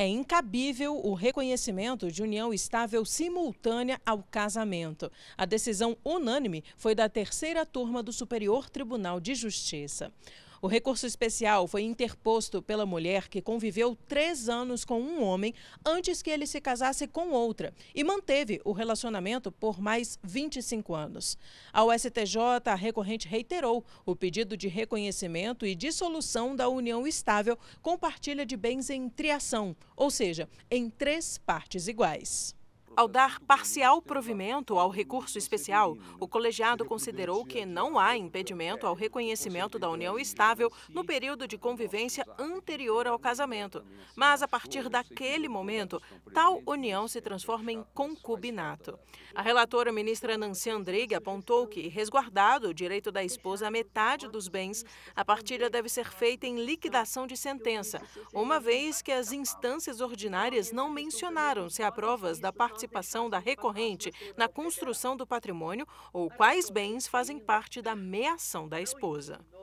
é incabível o reconhecimento de união estável simultânea ao casamento. A decisão unânime foi da terceira turma do Superior Tribunal de Justiça. O recurso especial foi interposto pela mulher que conviveu três anos com um homem antes que ele se casasse com outra e manteve o relacionamento por mais 25 anos. Ao STJ, a recorrente reiterou o pedido de reconhecimento e dissolução da união estável com partilha de bens em triação, ou seja, em três partes iguais. Ao dar parcial provimento ao recurso especial, o colegiado considerou que não há impedimento ao reconhecimento da união estável no período de convivência anterior ao casamento, mas a partir daquele momento, tal união se transforma em concubinato. A relatora ministra Nancy Andrigue apontou que, resguardado o direito da esposa à metade dos bens, a partilha deve ser feita em liquidação de sentença, uma vez que as instâncias ordinárias não mencionaram se há provas da participação participação da recorrente na construção do patrimônio ou quais bens fazem parte da meação da esposa.